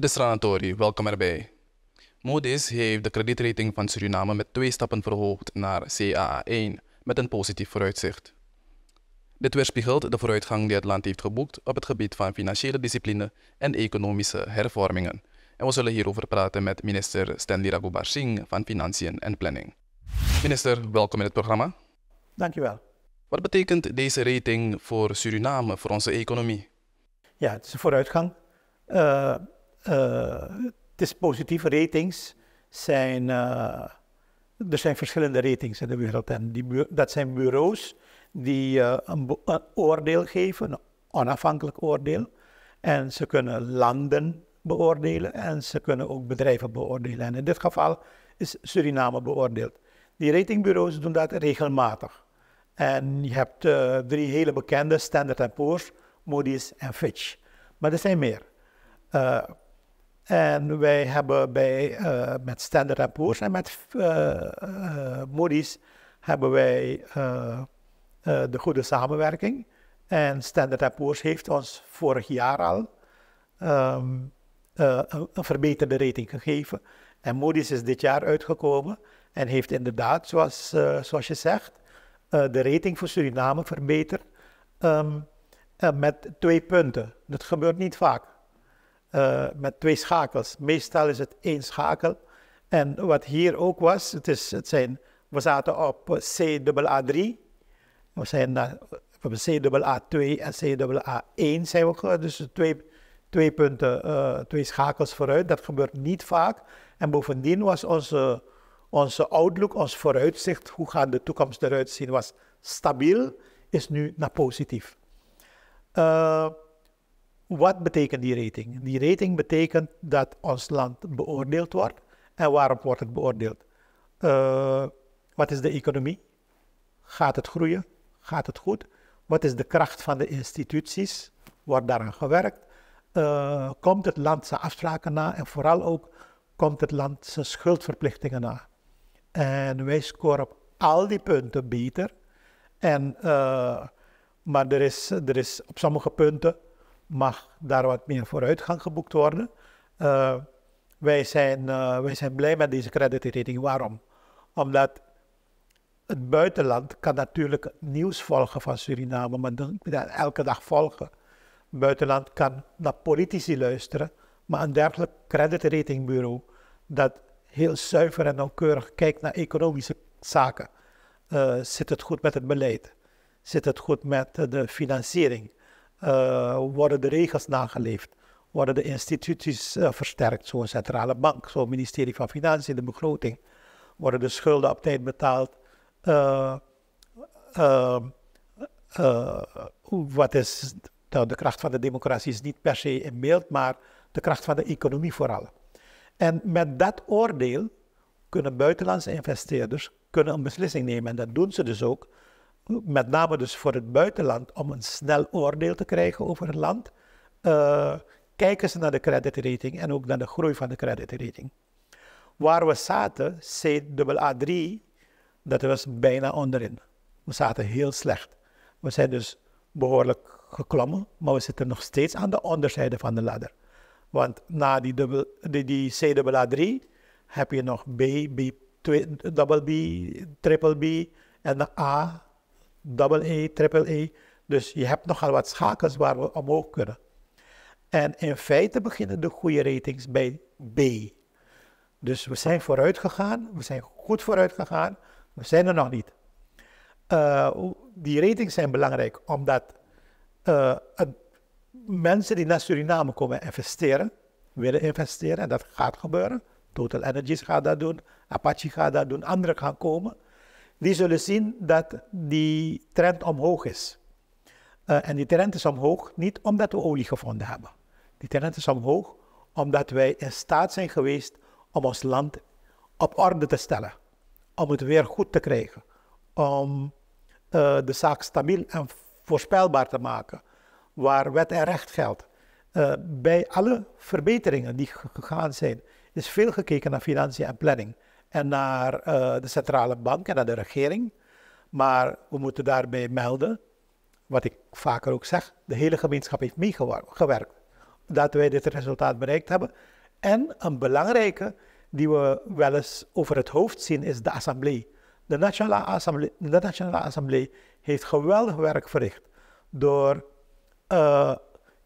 Dit is welkom erbij. Moody's heeft de kredietrating van Suriname met twee stappen verhoogd naar CAA1 met een positief vooruitzicht. Dit weerspiegelt de vooruitgang die het land heeft geboekt op het gebied van financiële discipline en economische hervormingen. En we zullen hierover praten met minister Stanley Raghubar Singh van Financiën en Planning. Minister, welkom in het programma. Dankjewel. Wat betekent deze rating voor Suriname, voor onze economie? Ja, het is een vooruitgang. Uh, eh, positieve ratings zijn, eh, er zijn verschillende ratings in de wereld. En dat zijn bureaus die eh, een, een oordeel geven, een onafhankelijk oordeel. En ze kunnen landen beoordelen en ze kunnen ook bedrijven beoordelen. En in dit geval is Suriname beoordeeld. Die ratingbureaus doen dat regelmatig. En je hebt drie hele bekende, Standard Poor's, Moody's en Fitch. Maar er zijn meer. Uh, en wij hebben bij, eh, met Standard Poor's en met uh, eh, eh, Moody's hebben wij de goede samenwerking. En Standard Poor's heeft ons vorig jaar al ehm, een, een verbeterde rating gegeven. En Moody's is dit jaar uitgekomen en heeft inderdaad, zoals, zoals je zegt, de rating voor Suriname verbeterd ehm, met twee punten. Dat gebeurt niet vaak. Eh, met twee schakels. Meestal is het één schakel. En wat hier ook was, het is, het zijn, we zaten op eh, c 3 We zijn naar c a 2 en c 1 zijn we Dus twee, twee punten, eh, twee schakels vooruit. Dat gebeurt niet vaak. En bovendien was onze, onze outlook, ons vooruitzicht, hoe gaat de toekomst eruit zien, was stabiel, is nu naar positief. Wat betekent die rating? Die rating betekent dat ons land beoordeeld wordt. En waarom wordt het beoordeeld? Eh, wat is de economie? Gaat het groeien? Gaat het goed? Wat is de kracht van de instituties? Wordt daaraan gewerkt? Eh, komt het land zijn afspraken na? En vooral ook, komt het land zijn schuldverplichtingen na? En wij scoren op al die punten beter. En, eh, maar er is, er is op sommige punten mag daar wat meer vooruitgang geboekt worden. Eh, wij, zijn, eh, wij zijn blij met deze creditrating. Waarom? Omdat het buitenland kan natuurlijk nieuws volgen van Suriname, maar dan, elke dag volgen. Het buitenland kan naar politici luisteren, maar een dergelijk creditratingbureau dat heel zuiver en nauwkeurig kijkt naar economische zaken. Eh, zit het goed met het beleid? Zit het goed met de financiering? Eh, worden de regels nageleefd? Worden de instituties eh, versterkt, zo'n centrale bank, zo'n ministerie van Financiën, de begroting? Worden de schulden op tijd betaald? Eh, wat is nou, de kracht van de democratie is niet per se in beeld, maar de kracht van de economie vooral. En met dat oordeel kunnen buitenlandse investeerders kunnen een beslissing nemen. En dat doen ze dus ook met name dus voor het buitenland, om een snel oordeel te krijgen over een land, eh, kijken ze naar de creditrating en ook naar de groei van de creditrating. Waar we zaten, CAA3, dat was bijna onderin. We zaten heel slecht. We zijn dus behoorlijk geklommen, maar we zitten nog steeds aan de onderzijde van de ladder. Want na die, die, die CAA3 heb je nog B, B, 2, double B, triple B en de A double E, triple E. Dus je hebt nogal wat schakels waar we omhoog kunnen. En in feite beginnen de goede ratings bij B. Dus we zijn vooruit gegaan, we zijn goed vooruit gegaan, we zijn er nog niet. Eh, die ratings zijn belangrijk omdat eh, mensen die naar Suriname komen investeren, willen investeren en dat gaat gebeuren. Total Energies gaat dat doen, Apache gaat dat doen, anderen gaan komen die zullen zien dat die trend omhoog is. Eh, en die trend is omhoog niet omdat we olie gevonden hebben. Die trend is omhoog omdat wij in staat zijn geweest om ons land op orde te stellen. Om het weer goed te krijgen. Om eh, de zaak stabiel en voorspelbaar te maken. Waar wet en recht geldt. Eh, bij alle verbeteringen die gegaan zijn, is veel gekeken naar financiën en planning en naar eh, de centrale bank en naar de regering. Maar we moeten daarbij melden, wat ik vaker ook zeg, de hele gemeenschap heeft meegewerkt. Dat wij dit resultaat bereikt hebben. En een belangrijke die we wel eens over het hoofd zien is de Assemblée. De Nationale Assemblée, de heeft geweldig werk verricht door eh,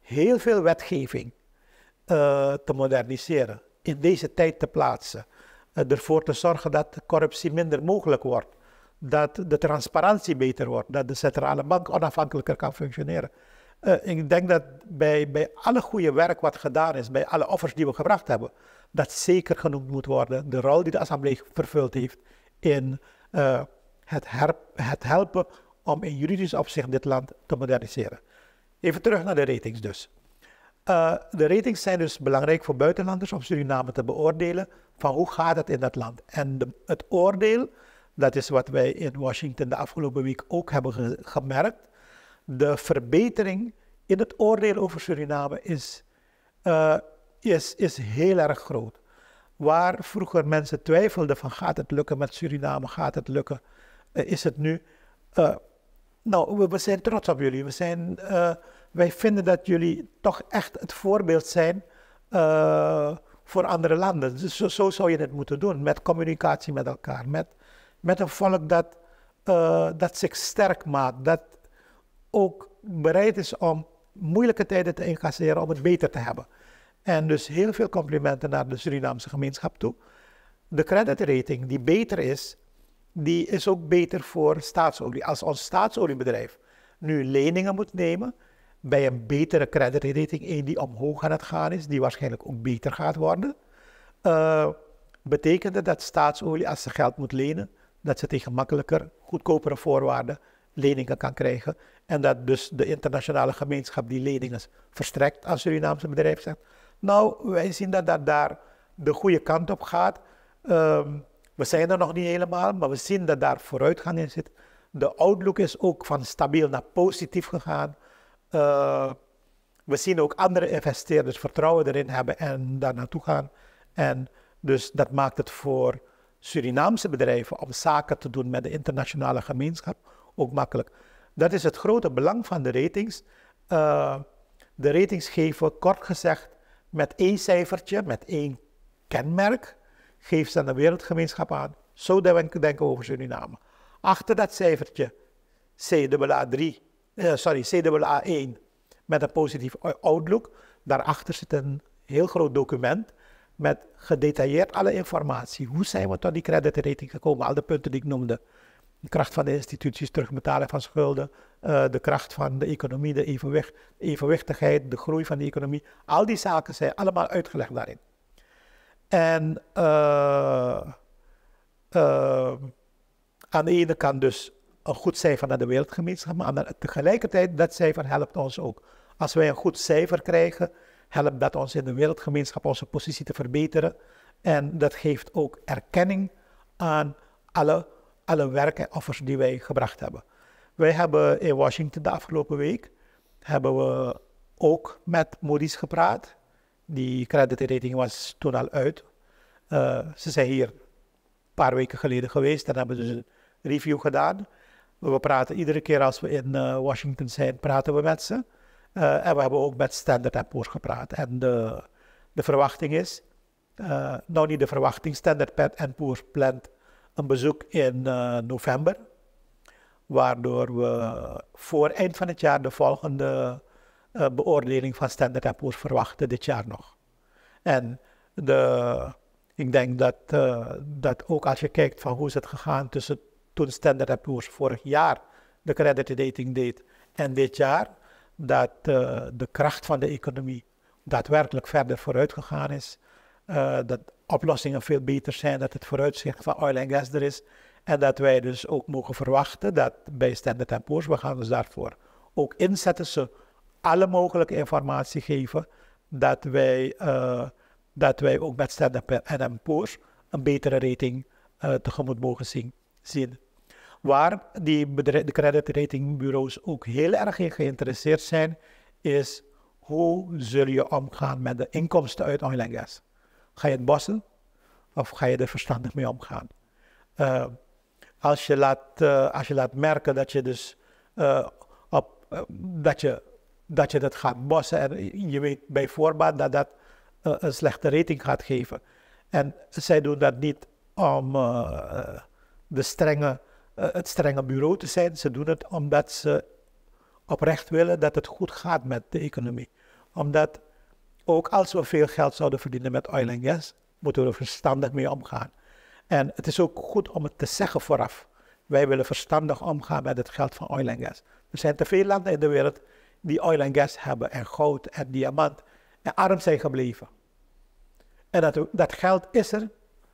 heel veel wetgeving eh, te moderniseren, in deze tijd te plaatsen. Eh, ervoor te zorgen dat corruptie minder mogelijk wordt. Dat de transparantie beter wordt, dat de centrale bank onafhankelijker kan functioneren. Eh, ik denk dat bij, bij alle goede werk wat gedaan is, bij alle offers die we gebracht hebben, dat zeker genoemd moet worden. De rol die de Assemblee vervuld heeft in eh, het, het helpen om in juridisch opzicht dit land te moderniseren. Even terug naar de ratings dus. Eh, de ratings zijn dus belangrijk voor buitenlanders om Suriname te beoordelen van hoe gaat het in dat land. En de, het oordeel, dat is wat wij in Washington de afgelopen week ook hebben gemerkt, de verbetering in het oordeel over Suriname is, eh, is, is heel erg groot. Waar vroeger mensen twijfelden van gaat het lukken met Suriname, gaat het lukken, eh, is het nu... nou, we, we, zijn trots op jullie, we zijn wij vinden dat jullie toch echt het voorbeeld zijn eh, voor andere landen. Dus zo, zou je het moeten doen, met communicatie met elkaar, met, met een volk dat, eh, dat zich sterk maakt, dat ook bereid is om moeilijke tijden te incasseren om het beter te hebben. En dus heel veel complimenten naar de Surinaamse gemeenschap toe. De creditrating die beter is, die is ook beter voor staatsolie. Als ons staatsoliebedrijf nu leningen moet nemen, bij een betere rating, één die omhoog aan het gaan is, die waarschijnlijk ook beter gaat worden, uh, betekent dat de staatsolie, als ze geld moet lenen, dat ze tegen makkelijker, goedkopere voorwaarden leningen kan krijgen. En dat dus de internationale gemeenschap die leningen verstrekt als Surinaamse bedrijf zegt. Nou, wij zien dat dat daar de goede kant op gaat. Ehm, we zijn er nog niet helemaal, maar we zien dat daar vooruitgang in zit. De outlook is ook van stabiel naar positief gegaan. Eh, we zien ook andere investeerders vertrouwen erin hebben en daar naartoe gaan. En dus dat maakt het voor Surinaamse bedrijven om zaken te doen met de internationale gemeenschap ook makkelijk. Dat is het grote belang van de ratings. Eh, de ratings geven, kort gezegd, met één cijfertje, met één kenmerk, geeft ze aan de wereldgemeenschap aan. Zo denken we over Suriname. Achter dat cijfertje, c 3 eh, sorry, CAA1 met een positief outlook. Daarachter zit een heel groot document met gedetailleerd alle informatie. Hoe zijn we tot die creditrating gekomen? Al de punten die ik noemde. De kracht van de instituties, terugbetalen van schulden, eh, de kracht van de economie, de evenwicht, evenwichtigheid, de groei van de economie. Al die zaken zijn allemaal uitgelegd daarin. En eh, aan de ene kant dus een goed cijfer naar de wereldgemeenschap, maar tegelijkertijd dat cijfer helpt ons ook. Als wij een goed cijfer krijgen, helpt dat ons in de wereldgemeenschap onze positie te verbeteren. En dat geeft ook erkenning aan alle, alle werken en offers die wij gebracht hebben. Wij hebben in Washington de afgelopen week hebben we ook met Moody's gepraat. Die creditrating was toen al uit. Eh, ze zijn hier een paar weken geleden geweest en hebben dus een review gedaan. We praten iedere keer als we in eh, Washington zijn, praten we met ze. Eh, en we hebben ook met Standard Poor's gepraat. En de, de verwachting is, uh, nou niet de verwachting, Standard Poor's plant een bezoek in november. Waardoor we voor eind van het jaar de volgende beoordeling van Standard Poor's verwachten, dit jaar nog. En de, ik denk dat, dat ook als je kijkt van hoe is het gegaan tussen toen Standard Poor's vorig jaar de credit rating deed en dit jaar, dat eh, de kracht van de economie daadwerkelijk verder vooruit gegaan is. Uh, dat oplossingen veel beter zijn, dat het vooruitzicht van oil en gas er is. En dat wij dus ook mogen verwachten dat bij Standard Poor's, we gaan dus daarvoor ook inzetten, ze alle mogelijke informatie geven, dat wij, eh, dat wij ook met Standard Poor's een betere rating tegemoet mogen zien zien. Waar die de creditratingbureaus ook heel erg in geïnteresseerd zijn, is hoe zul je omgaan met de inkomsten uit oil en gas? Ga je het bossen of ga je er verstandig mee omgaan? Eh, als, je laat, eh, als je laat merken dat je dus eh, op, dat, je, dat je dat gaat bossen en je weet bij voorbaat dat dat een slechte rating gaat geven. En zij doen dat niet om de strenge, eh, het strenge bureau te zijn. Ze doen het omdat ze oprecht willen dat het goed gaat met de economie. Omdat ook als we veel geld zouden verdienen met oil en gas, moeten we er verstandig mee omgaan. En het is ook goed om het te zeggen vooraf. Wij willen verstandig omgaan met het geld van oil en gas. Er zijn te veel landen in de wereld die oil en gas hebben en goud en diamant en arm zijn gebleven. En dat, dat geld is er,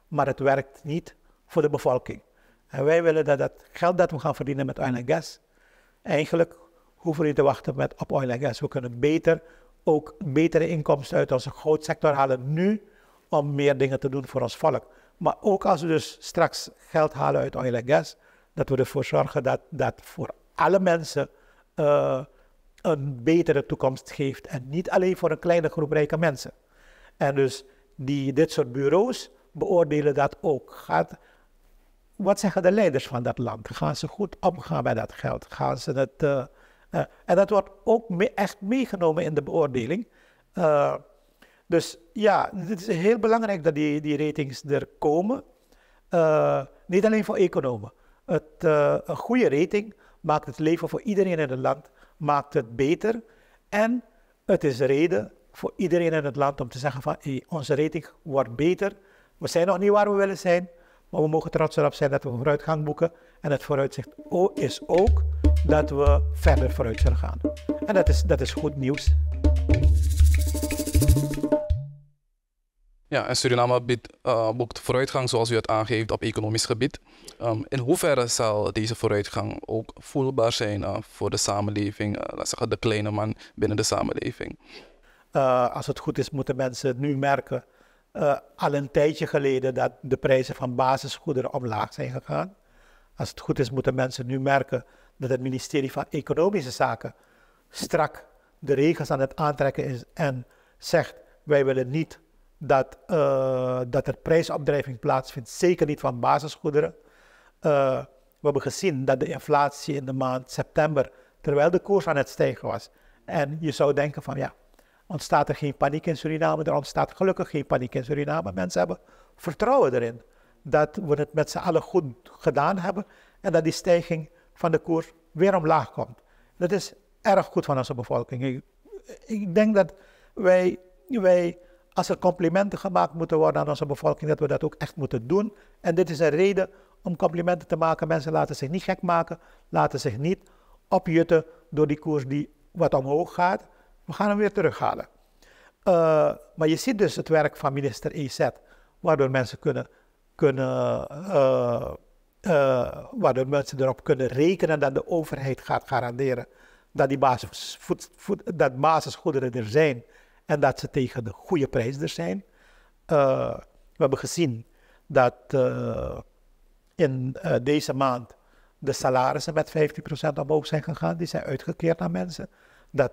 maar het werkt niet voor de bevolking. En wij willen dat het geld dat we gaan verdienen met oil en gas, eigenlijk hoeven we niet te wachten met, op oil en gas. We kunnen beter ook betere inkomsten uit onze goudsector halen nu om meer dingen te doen voor ons volk. Maar ook als we dus straks geld halen uit oil en gas, dat we ervoor zorgen dat dat voor alle mensen eh, een betere toekomst geeft. En niet alleen voor een kleine groep rijke mensen. En dus die, dit soort bureaus beoordelen dat ook. Gaat, wat zeggen de leiders van dat land? Gaan ze goed omgaan met dat geld? Gaan ze het, eh, eh, en dat wordt ook echt meegenomen in de beoordeling. Eh, dus ja, het is heel belangrijk dat die, die ratings er komen. niet alleen voor economen. Het, een goede rating maakt het leven voor iedereen in het land maakt het beter. En het is reden voor iedereen in het land om te zeggen van onze rating wordt beter. We zijn nog niet waar we willen zijn, maar we mogen trots erop zijn dat we vooruitgang boeken. En het vooruitzicht is ook dat we verder vooruit zullen gaan. En dat is, dat is goed nieuws. Ja, en Suriname eh, boekt vooruitgang, zoals u het aangeeft, op economisch gebied. Ehm, in hoeverre zal deze vooruitgang ook voelbaar zijn eh, voor de samenleving, eh, laat zeggen de kleine man binnen de samenleving? als het goed is, moeten mensen nu merken eh, al een tijdje geleden dat de prijzen van basisgoederen omlaag zijn gegaan. Als het goed is, moeten mensen nu merken dat het ministerie van Economische Zaken strak de regels aan het aantrekken is en zegt: wij willen niet dat, eh, dat er prijsopdrijving plaatsvindt, zeker niet van basisgoederen. Eh, we hebben gezien dat de inflatie in de maand september, terwijl de koers aan het stijgen was. En je zou denken van ja, ontstaat er geen paniek in Suriname. Er ontstaat gelukkig geen paniek in Suriname. Mensen hebben vertrouwen erin dat we het met z'n allen goed gedaan hebben en dat die stijging van de koers weer omlaag komt. Dat is erg goed van onze bevolking. Ik, ik denk dat wij, wij, als er complimenten gemaakt moeten worden aan onze bevolking, dat we dat ook echt moeten doen. En dit is een reden om complimenten te maken. Mensen laten zich niet gek maken, laten zich niet opjutten door die koers die wat omhoog gaat. We gaan hem weer terughalen. Eh, maar je ziet dus het werk van minister EZ, waardoor mensen kunnen, kunnen eh, eh, waardoor mensen erop kunnen rekenen dat de overheid gaat garanderen dat die basis, voed, dat basisgoederen er zijn en dat ze tegen de goede prijs er zijn. we hebben gezien dat in deze maand de salarissen met 15% omhoog zijn gegaan. Die zijn uitgekeerd aan mensen. Dat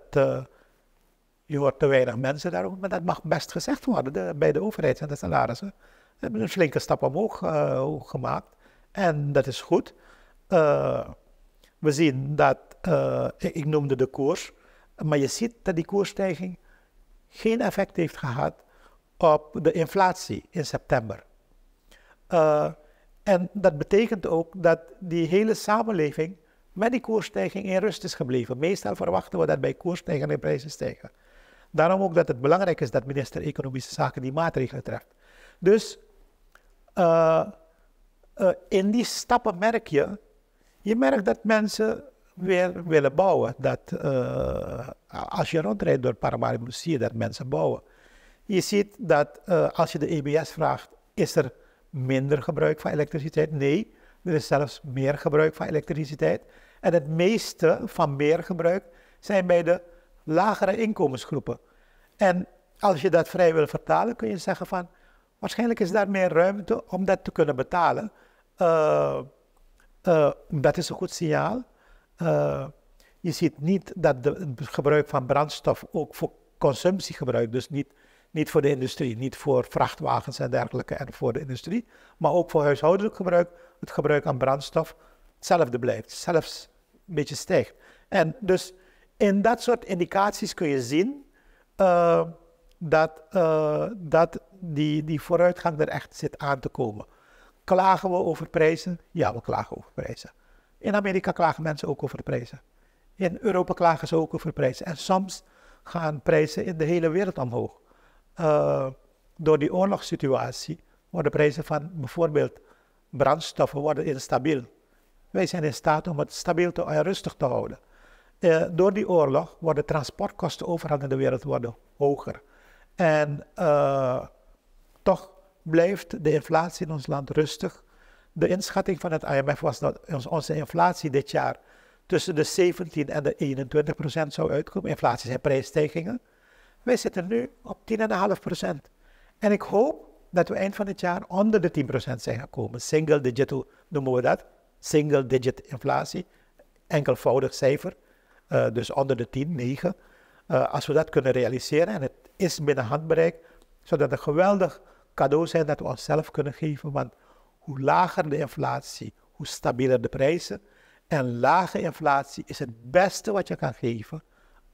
je hoort te weinig mensen daarom, maar dat mag best gezegd worden de, bij de overheid en de salarissen. We hebben een flinke stap omhoog eh, gemaakt en dat is goed. Eh, we zien dat, eh, ik noemde de koers, maar je ziet dat die koersstijging geen effect heeft gehad op de inflatie in september. en dat betekent ook dat die hele samenleving met die koersstijging in rust is gebleven. Meestal verwachten we dat bij de prijzen stijgen. Daarom ook dat het belangrijk is dat minister Economische Zaken die maatregelen treft. Dus eh, eh, in die stappen merk je, je merkt dat mensen weer willen bouwen. Dat, eh, als je rondrijdt door Paramaribo zie je dat mensen bouwen. Je ziet dat als je de EBS vraagt, is er minder gebruik van elektriciteit? Nee, er is zelfs meer gebruik van elektriciteit. En het meeste van meer gebruik zijn bij de lagere inkomensgroepen. En als je dat vrij wil vertalen, kun je zeggen van waarschijnlijk is daar meer ruimte om dat te kunnen betalen. Eh, eh, dat is een goed signaal. Eh, je ziet niet dat het gebruik van brandstof ook voor consumptie gebruikt, dus niet, niet voor de industrie, niet voor vrachtwagens en dergelijke en voor de industrie, maar ook voor huishoudelijk gebruik, het gebruik aan brandstof hetzelfde blijft, zelfs een beetje stijgt. En dus in dat soort indicaties kun je zien eh, dat, eh, dat die, die vooruitgang er echt zit aan te komen. Klagen we over prijzen? Ja, we klagen over prijzen. In Amerika klagen mensen ook over prijzen. In Europa klagen ze ook over prijzen. En soms gaan prijzen in de hele wereld omhoog. Eh, door die oorlogssituatie worden prijzen van bijvoorbeeld brandstoffen worden instabiel. Wij zijn in staat om het stabiel te, en rustig te houden. Eh, door die oorlog worden transportkosten overal in de wereld worden hoger. En eh, toch blijft de inflatie in ons land rustig. De inschatting van het IMF was dat onze inflatie dit jaar tussen de 17 en de 21 procent zou uitkomen. Inflatie zijn prijsstijgingen. Wij zitten nu op 10,5 procent. En ik hoop dat we eind van dit jaar onder de 10 procent zijn gekomen. Single digit, hoe noemen we dat? Single digit inflatie, enkelvoudig cijfer. Eh, dus onder de 10, 9. Eh, als we dat kunnen realiseren en het is binnen handbereik, zou dat een geweldig cadeau zijn dat we onszelf kunnen geven. Want hoe lager de inflatie, hoe stabieler de prijzen. En lage inflatie is het beste wat je kan geven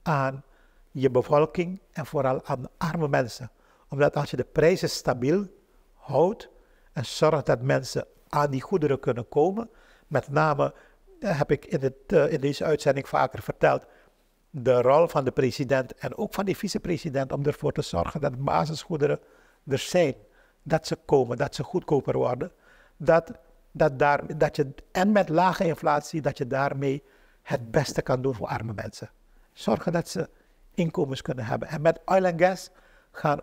aan je bevolking en vooral aan arme mensen. Omdat als je de prijzen stabiel houdt en zorgt dat mensen aan die goederen kunnen komen, met name eh, heb ik in, het, eh, in deze uitzending vaker verteld, de rol van de president en ook van de vicepresident om ervoor te zorgen dat basisgoederen er zijn, dat ze komen, dat ze goedkoper worden, dat, dat, daar, dat je en met lage inflatie, dat je daarmee het beste kan doen voor arme mensen. Zorgen dat ze inkomens kunnen hebben. En met oil en gas gaan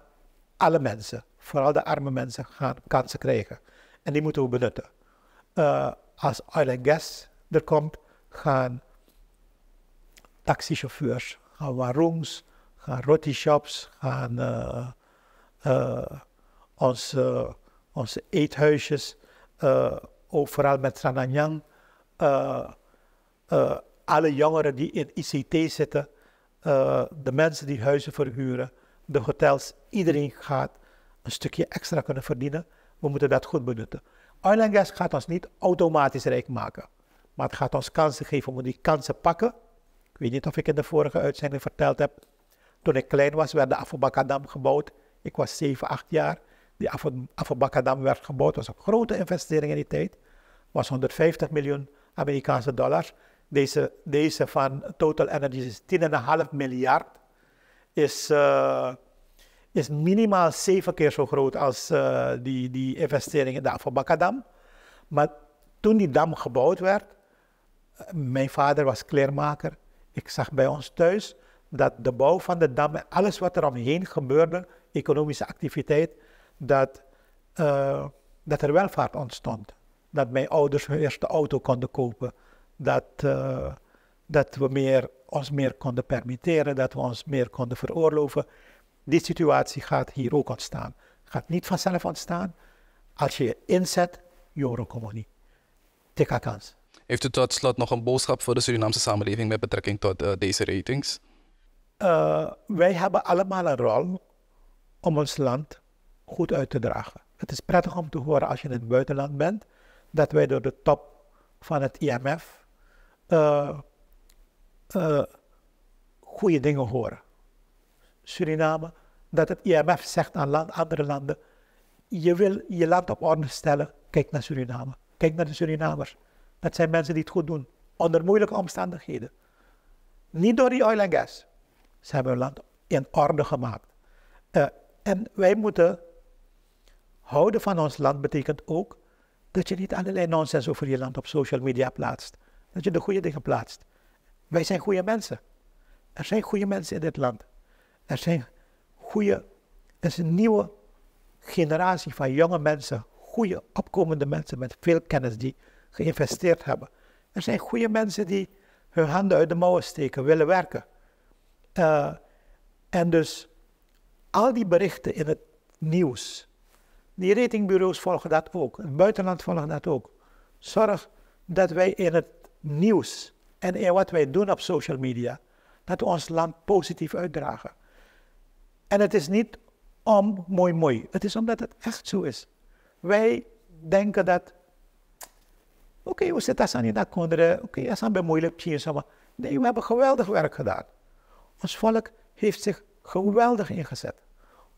alle mensen, vooral de arme mensen, gaan kansen krijgen. En die moeten we benutten. Eh, als oil en gas er komt gaan taxichauffeurs, gaan warungs, gaan rotishops, gaan eh, eh, onze, onze eethuisjes, uh, overal met Rananyang. alle jongeren die in ICT zitten, de mensen die huizen verhuren, de hotels, iedereen gaat een stukje extra kunnen verdienen. We moeten dat goed benutten. Oil gaat ons niet automatisch rijk maken. Maar het gaat ons kansen geven. We moeten die kansen pakken. Ik weet niet of ik in de vorige uitzending verteld heb. Toen ik klein was, werd de Afobakadam gebouwd. Ik was 7, 8 jaar. Die Afobakadam werd gebouwd. was een grote investering in die tijd. was 150 miljoen Amerikaanse dollars. Deze, deze van Total Energies is 10,5 miljard. Is, eh, is minimaal 7 keer zo groot als eh, die, die investering in de Afobakadam. Maar toen die dam gebouwd werd, mijn vader was kleermaker. Ik zag bij ons thuis dat de bouw van de dam en alles wat er omheen gebeurde, economische activiteit, dat, eh, dat er welvaart ontstond. Dat mijn ouders hun eerste auto konden kopen. Dat, eh, dat we meer, ons meer konden permitteren, dat we ons meer konden veroorloven. Die situatie gaat hier ook ontstaan. Gaat niet vanzelf ontstaan. Als je je inzet, joro niet. Tikka kans. Heeft u tot slot nog een boodschap voor de Surinaamse samenleving met betrekking tot eh, deze ratings? Uh, wij hebben allemaal een rol om ons land goed uit te dragen. Het is prettig om te horen als je in het buitenland bent dat wij door de top van het IMF uh, eh, goede dingen horen. Suriname, dat het IMF zegt aan andere landen: je wil je land op orde stellen, kijk naar Suriname, kijk naar de Surinamers. Dat zijn mensen die het goed doen, onder moeilijke omstandigheden. Niet door die oil en gas. Ze hebben hun land in orde gemaakt. Eh, en wij moeten houden van ons land betekent ook dat je niet allerlei nonsens over je land op social media plaatst. Dat je de goede dingen plaatst. Wij zijn goede mensen. Er zijn goede mensen in dit land. Er zijn goede, er is een nieuwe generatie van jonge mensen, goede opkomende mensen met veel kennis die geïnvesteerd hebben. Er zijn goede mensen die hun handen uit de mouwen steken, willen werken. Eh, en dus al die berichten in het nieuws, die ratingbureaus volgen dat ook, het buitenland volgt dat ook. Zorg dat wij in het nieuws en in wat wij doen op social media, dat we ons land positief uitdragen. En het is niet om mooi mooi, het is omdat het echt zo is. Wij denken dat Oké, we zitten aan dat konderen. Oké, okay, dat is een moeilijk Nee, we hebben geweldig werk gedaan. Ons volk heeft zich geweldig ingezet.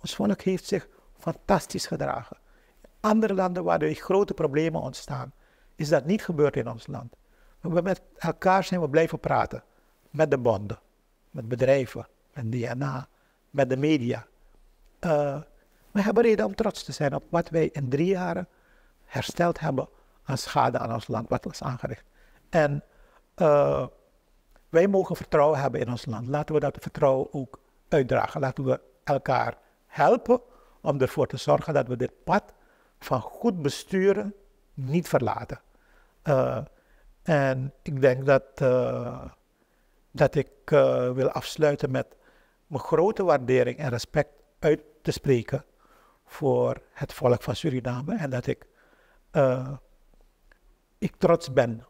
Ons volk heeft zich fantastisch gedragen. In andere landen waar er grote problemen ontstaan, is dat niet gebeurd in ons land. We met elkaar zijn we blijven praten. Met de bonden, met bedrijven, met DNA, met de media. Eh, we hebben reden om trots te zijn op wat wij in drie jaren hersteld hebben schade aan ons land wat was aangericht. En eh, wij mogen vertrouwen hebben in ons land. Laten we dat vertrouwen ook uitdragen. Laten we elkaar helpen om ervoor te zorgen dat we dit pad van goed besturen niet verlaten. Eh, en ik denk dat, eh, dat ik wil afsluiten met mijn grote waardering en respect uit te spreken voor het volk van Suriname. En dat ik ik trots ben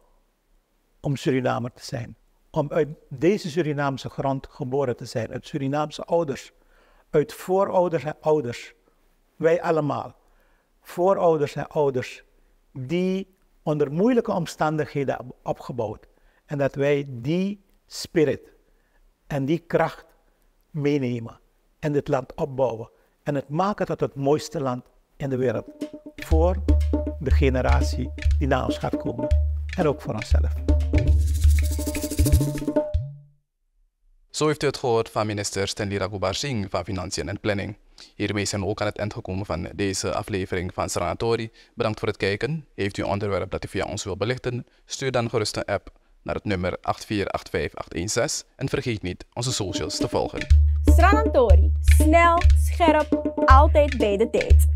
om Surinamer te zijn. Om uit deze Surinaamse grond geboren te zijn. Uit Surinaamse ouders. Uit voorouders en ouders. Wij allemaal. Voorouders en ouders. Die onder moeilijke omstandigheden opgebouwd. En dat wij die spirit en die kracht meenemen. En dit land opbouwen. En het maken tot het mooiste land in de wereld. Voor de generatie die na ons gaat komen. En ook voor onszelf. Zo heeft u het gehoord van minister Stanley Raghubar Singh van Financiën en Planning. Hiermee zijn we ook aan het eind gekomen van deze aflevering van Sanatori. Bedankt voor het kijken. Heeft u een onderwerp dat u via ons wil belichten? Stuur dan gerust een app naar het nummer 8485816 en vergeet niet onze socials te volgen. Tori. Snel, scherp, altijd bij de tijd.